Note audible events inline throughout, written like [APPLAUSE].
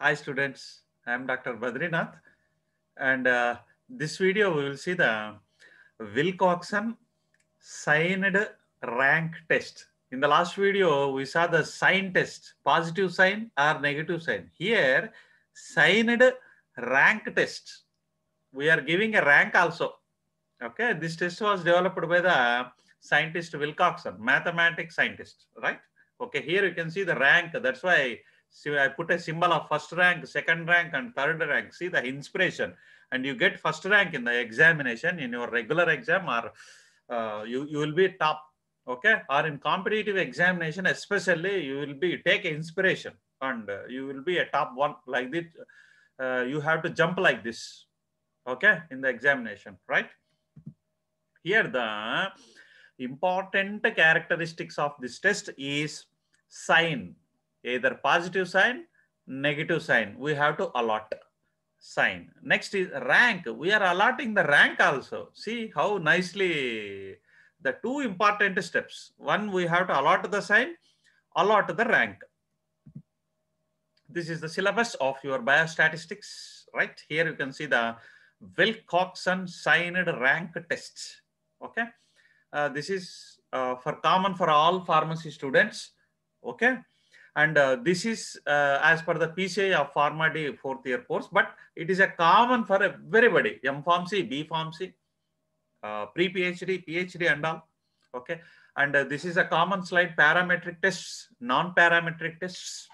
Hi students, I'm Dr. Badrinath and uh, this video we will see the Wilcoxon signed rank test. In the last video we saw the sign test, positive sign or negative sign. Here signed rank test. We are giving a rank also. Okay, this test was developed by the scientist Wilcoxon, mathematics scientist, right? Okay, here you can see the rank. That's why so I put a symbol of first rank, second rank, and third rank. See the inspiration. And you get first rank in the examination, in your regular exam, or uh, you, you will be top. Okay. Or in competitive examination, especially, you will be take inspiration and uh, you will be a top one like this. Uh, you have to jump like this. Okay. In the examination, right? Here, the important characteristics of this test is sign either positive sign, negative sign. We have to allot sign. Next is rank. We are allotting the rank also. See how nicely the two important steps. One, we have to allot the sign, allot the rank. This is the syllabus of your biostatistics, right? Here you can see the Wilcoxon signed rank tests. Okay. Uh, this is uh, for common for all pharmacy students. Okay and uh, this is uh, as per the PCI of Pharma D fourth year course, but it is a common for everybody, M Pharmacy, B Pharmacy, uh, pre-PhD, PhD and all, okay? And uh, this is a common slide, parametric tests, non-parametric tests,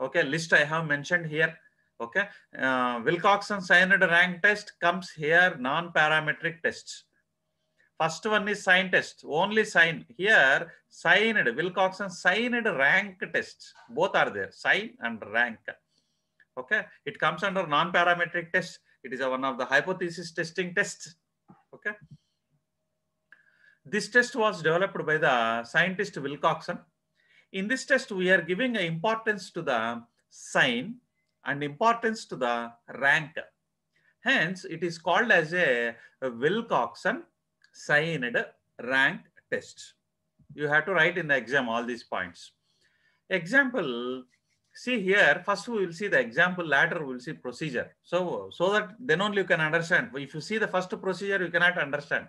okay? List I have mentioned here, okay? Uh, Wilcoxon cyanide rank test comes here, non-parametric tests, First one is scientist. only sign. Here, signed, Wilcoxon signed rank tests. Both are there, sign and rank. Okay, it comes under non-parametric test. It is one of the hypothesis testing tests. Okay. This test was developed by the scientist Wilcoxon. In this test, we are giving importance to the sign and importance to the rank. Hence, it is called as a Wilcoxon signed ranked tests. You have to write in the exam all these points. Example, see here, first we will see the example, later we will see procedure. So, so that then only you can understand. If you see the first procedure, you cannot understand.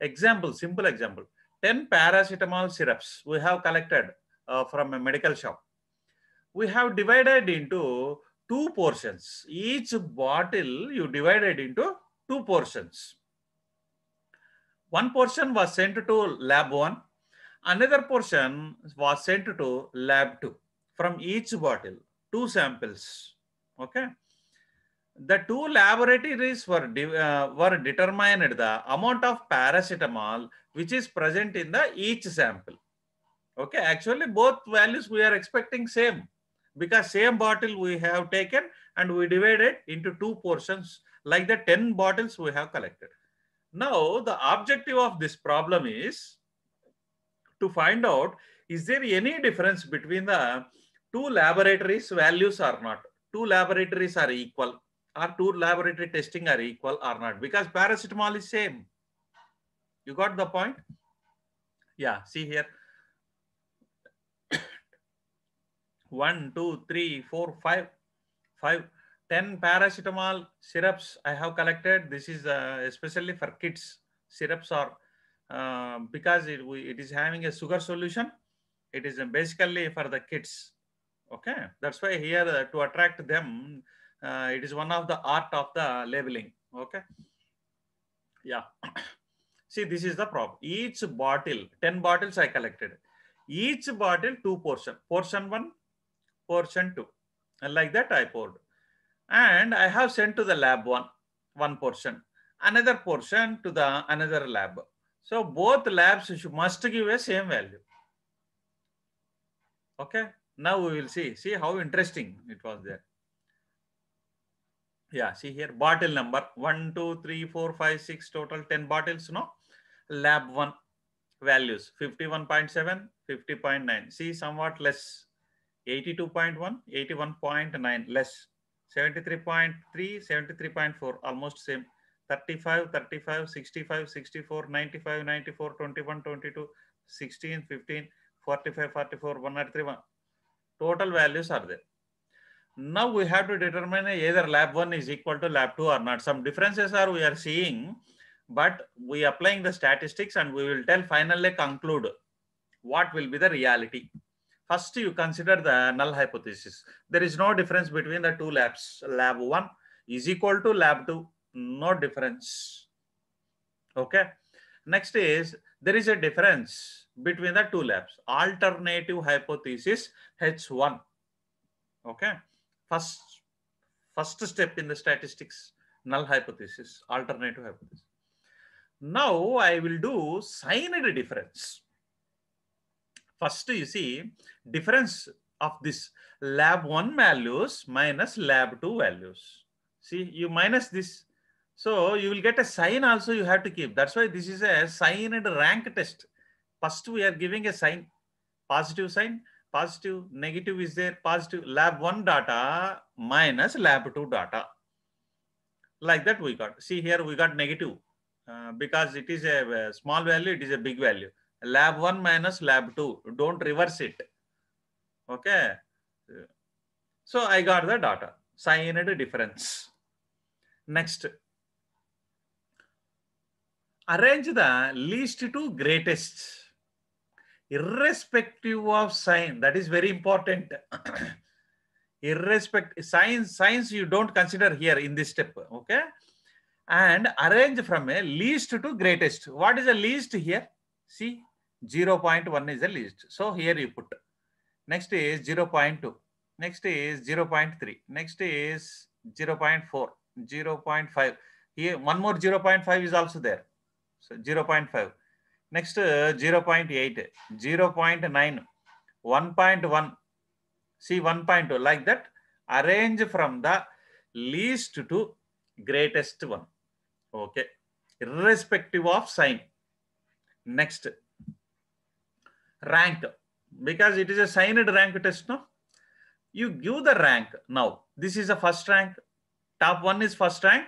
Example, simple example. 10 paracetamol syrups we have collected uh, from a medical shop. We have divided into two portions. Each bottle you divided into two portions one portion was sent to lab 1 another portion was sent to lab 2 from each bottle two samples okay the two laboratories were uh, were determined the amount of paracetamol which is present in the each sample okay actually both values we are expecting same because same bottle we have taken and we divided into two portions like the 10 bottles we have collected now, the objective of this problem is to find out, is there any difference between the two laboratories values or not? Two laboratories are equal or two laboratory testing are equal or not because paracetamol is same. You got the point? Yeah, see here. [COUGHS] One, two, three, four, five, five. 10 paracetamol syrups I have collected. This is uh, especially for kids. Syrups are uh, because it, we, it is having a sugar solution. It is uh, basically for the kids. Okay. That's why here uh, to attract them, uh, it is one of the art of the labeling. Okay. Yeah. [COUGHS] See, this is the problem. Each bottle, 10 bottles I collected. Each bottle, two portion. Portion one, portion two. And like that I poured and I have sent to the lab one, one portion, another portion to the another lab. So both labs must give a same value. Okay, now we will see, see how interesting it was there. Yeah, see here, bottle number one, two, three, four, five, six, total 10 bottles, no? Lab 1 values 51.7, 50.9. See, somewhat less, 82.1, 81.9 less 73.3, 73.4, almost same. 35, 35, 65, 64, 95, 94, 21, 22, 16, 15, 45, 44, 193, 1. Total values are there. Now we have to determine either lab 1 is equal to lab 2 or not. Some differences are we are seeing, but we applying the statistics and we will tell finally conclude what will be the reality. First, you consider the null hypothesis. There is no difference between the two labs. Lab 1 is equal to lab 2. No difference. Okay. Next is there is a difference between the two labs. Alternative hypothesis H1. Okay. First, first step in the statistics, null hypothesis, alternative hypothesis. Now I will do signed difference. First, you see difference of this lab 1 values minus lab 2 values. See, you minus this. So you will get a sign also you have to keep. That's why this is a sign and rank test. First, we are giving a sign, positive sign, positive, negative is there, positive lab 1 data minus lab 2 data. Like that we got. See here, we got negative uh, because it is a, a small value, it is a big value lab 1 minus lab 2. Don't reverse it. Okay. So I got the data. Cyanide difference. Next. Arrange the least to greatest. Irrespective of sign. That is very important. [COUGHS] Irrespective science, science you don't consider here in this step. Okay. And arrange from a least to greatest. What is the least here? See, 0 0.1 is the least. So here you put. Next is 0 0.2. Next is 0 0.3. Next is 0 0.4. 0 0.5. Here one more 0 0.5 is also there. So 0 0.5. Next uh, 0 0.8. 0 0.9. 1.1. See 1.2. Like that arrange from the least to greatest one. Okay. Irrespective of sign. Next ranked because it is a signed rank test no you give the rank now this is the first rank top one is first rank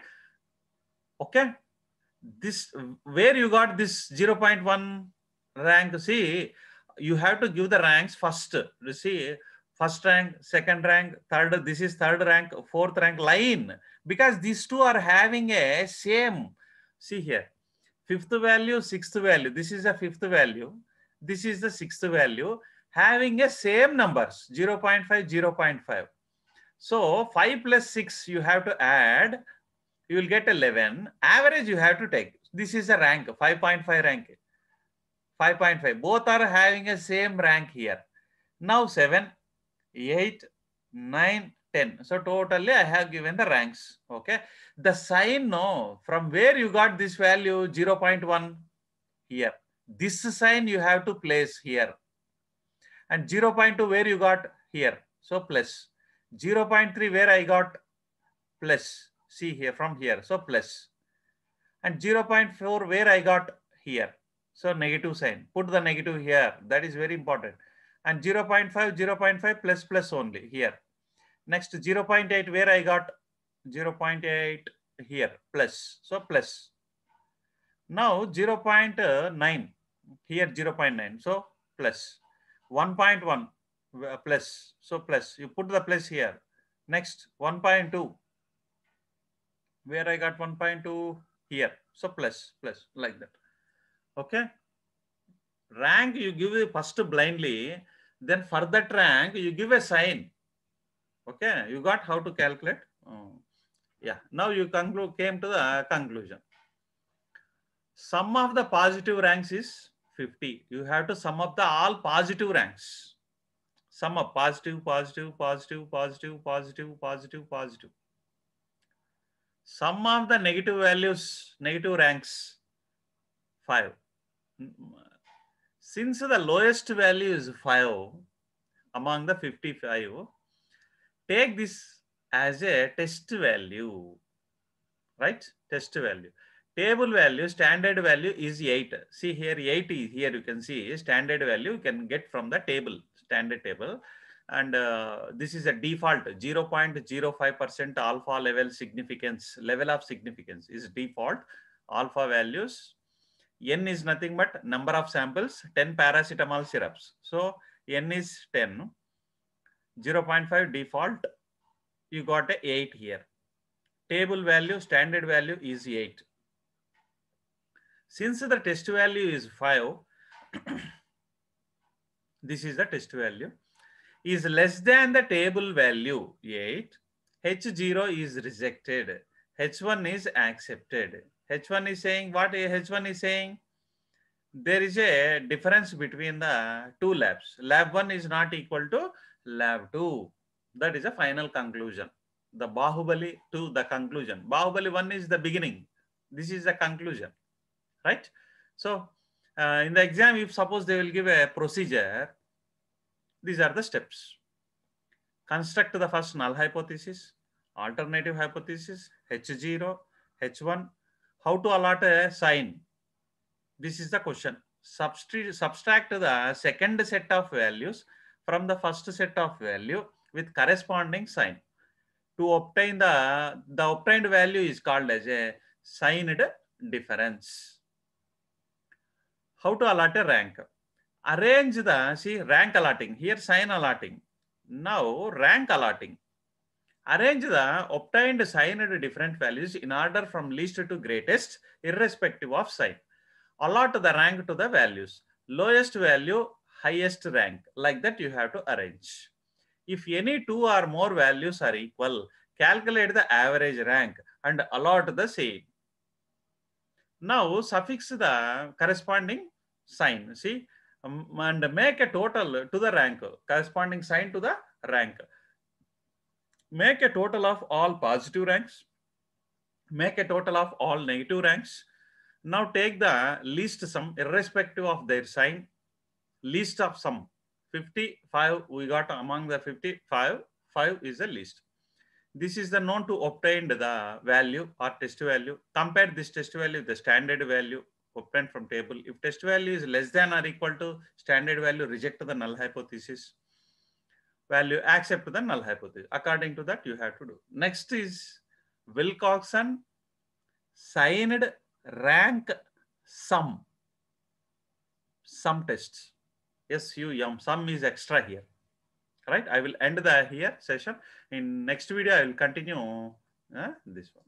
okay this where you got this 0.1 rank see you have to give the ranks first you see first rank second rank third this is third rank fourth rank line because these two are having a same see here fifth value sixth value this is a fifth value this is the sixth value having a same numbers 0 0.5, 0 0.5. So 5 plus 6 you have to add, you will get 11. Average you have to take. This is a rank, 5.5 rank. 5.5. Both are having a same rank here. Now 7, 8, 9, 10. So totally I have given the ranks. Okay. The sign no, from where you got this value 0 0.1 here. This sign you have to place here. And 0 0.2 where you got here. So plus. 0 0.3 where I got plus. See here from here. So plus. And 0 0.4 where I got here. So negative sign. Put the negative here. That is very important. And 0 0.5, 0 0.5 plus plus only here. Next 0 0.8 where I got 0 0.8 here plus. So plus. Now 0 uh, 0.9, here 0 0.9, so plus 1.1 uh, plus, so plus, you put the plus here. Next 1.2, where I got 1.2 here, so plus, plus, like that. Okay? Rank you give first blindly, then for that rank you give a sign. Okay, you got how to calculate? Oh. Yeah, now you conclude, came to the conclusion sum of the positive ranks is 50. You have to sum up the all positive ranks. Sum up positive, positive, positive, positive, positive, positive, positive. Sum of the negative values, negative ranks, 5. Since the lowest value is 5 among the 55, take this as a test value, right? Test value table value, standard value is 8. See here 80, here you can see standard value you can get from the table, standard table. And uh, this is a default 0.05% alpha level significance, level of significance is default alpha values. N is nothing but number of samples, 10 paracetamol syrups. So N is 10, 0.5 default, you got a 8 here. Table value, standard value is 8. Since the test value is 5, [COUGHS] this is the test value, is less than the table value 8, H0 is rejected. H1 is accepted. H1 is saying what H1 is saying? There is a difference between the two labs. Lab 1 is not equal to lab 2. That is a final conclusion. The Bahubali to the conclusion. Bahubali 1 is the beginning. This is the conclusion right? So uh, in the exam, if suppose they will give a procedure, these are the steps. Construct the first null hypothesis, alternative hypothesis, H0, H1, how to allot a sign. This is the question. Substitute, subtract the second set of values from the first set of value with corresponding sign. To obtain the, the obtained value is called as a signed difference how to allot a rank. Arrange the, see rank allotting, here sign allotting. Now rank allotting. Arrange the obtained signed different values in order from least to greatest, irrespective of sign. Allot the rank to the values. Lowest value, highest rank. Like that you have to arrange. If any two or more values are equal, calculate the average rank and allot the same. Now suffix the corresponding sign. See, um, and make a total to the rank, corresponding sign to the rank. Make a total of all positive ranks. Make a total of all negative ranks. Now take the least sum irrespective of their sign. Least of sum. 55 we got among the 55. 5 is the least. This is the known to obtain the value or test value. Compare this test value with the standard value open from table. If test value is less than or equal to standard value, reject the null hypothesis. Value accept the null hypothesis. According to that, you have to do. Next is Wilcoxon signed rank sum. Sum tests. Yes, you yum. Sum is extra here. Right. I will end the here session. In next video, I will continue uh, this one.